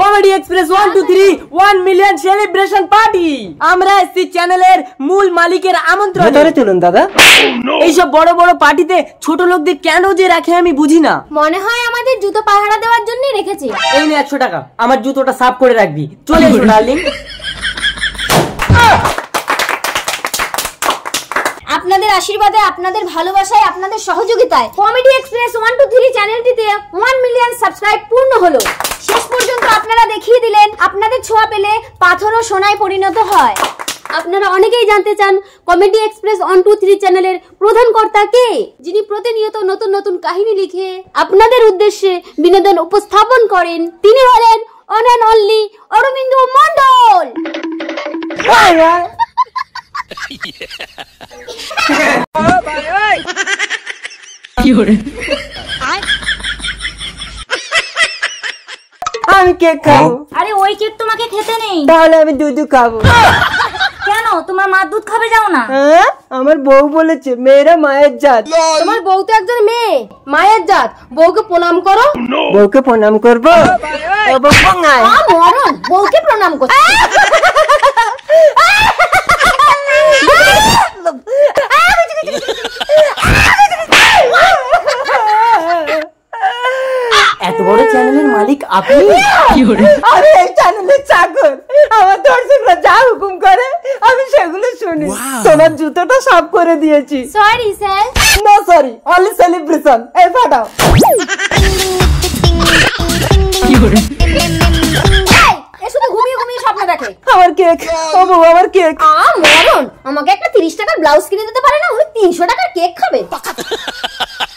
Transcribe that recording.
Comedy express one two three one million celebration party আমরা এসছি চ্যানেলের মূল মালিকের আমন্ত্রণ চলুন দাদা এইসব বড় বড় পার্টিতে ছোট লোকদের কেন যে রাখে আমি বুঝি না মনে হয় আমাদের জুতো পাহারা দেওয়ার জন্যই রেখেছি এই নে একশো টাকা আমার জুতোটা সাফ করে রাখবি চলে ডার্লিং আপনাদের আশীর্বাদে আপনাদের ভালোবাসায় আপনাদের সহযোগিতায় comedy express one two three চ্যানেলটিতে ওয়ান মিলিয়ন সাবস্ক্রাইব পূর্ণ হলো শেষ পর্যন্ত আপনারা দেখিয়ে দিলেন আপনাদের ছোঁয়া পেলে ও সোনায় পরিণত হয় আপনারা অনেকেই জানতে চান comedy express one two three চ্যানেলের প্রধান কর্তা কে যিনি প্রতিনিয়ত নতুন নতুন কাহিনী লিখে আপনাদের উদ্দেশ্যে বিনোদন উপস্থাপন করেন তিনি হলেন one and only Arabindu Mondal আমি কেক খাবো আরে ওই কেক তোমাকে খেতে নেই তাহলে আমি দুধ খাবো কেন তোমার মা দুধ খাবে যাও না হ্যাঁ? আমার বউ বলেছে মেয়েরা মায়ের জাত তোমার বউ তো একজন মেয়ে মায়ের জাত বউকে প্রণাম করো বউকে প্রণাম করবো বউকে প্রণাম করো এত বড় চ্যানেলের মালিক আপনি আমি এই চ্যানেলের চাকর আমার দর্শকরা যা হুকুম করে আমি সেগুলো শুনি তোমার জুতোটা সাফ করে দিয়েছি sorry sir no sorry only celebration এই ফাটাও আমার কেক কেক আমাকে একটা তিরিশ টাকার ব্লাউজ কিনে দিতে পারে না উনি তিনশো টাকার কেক খাবে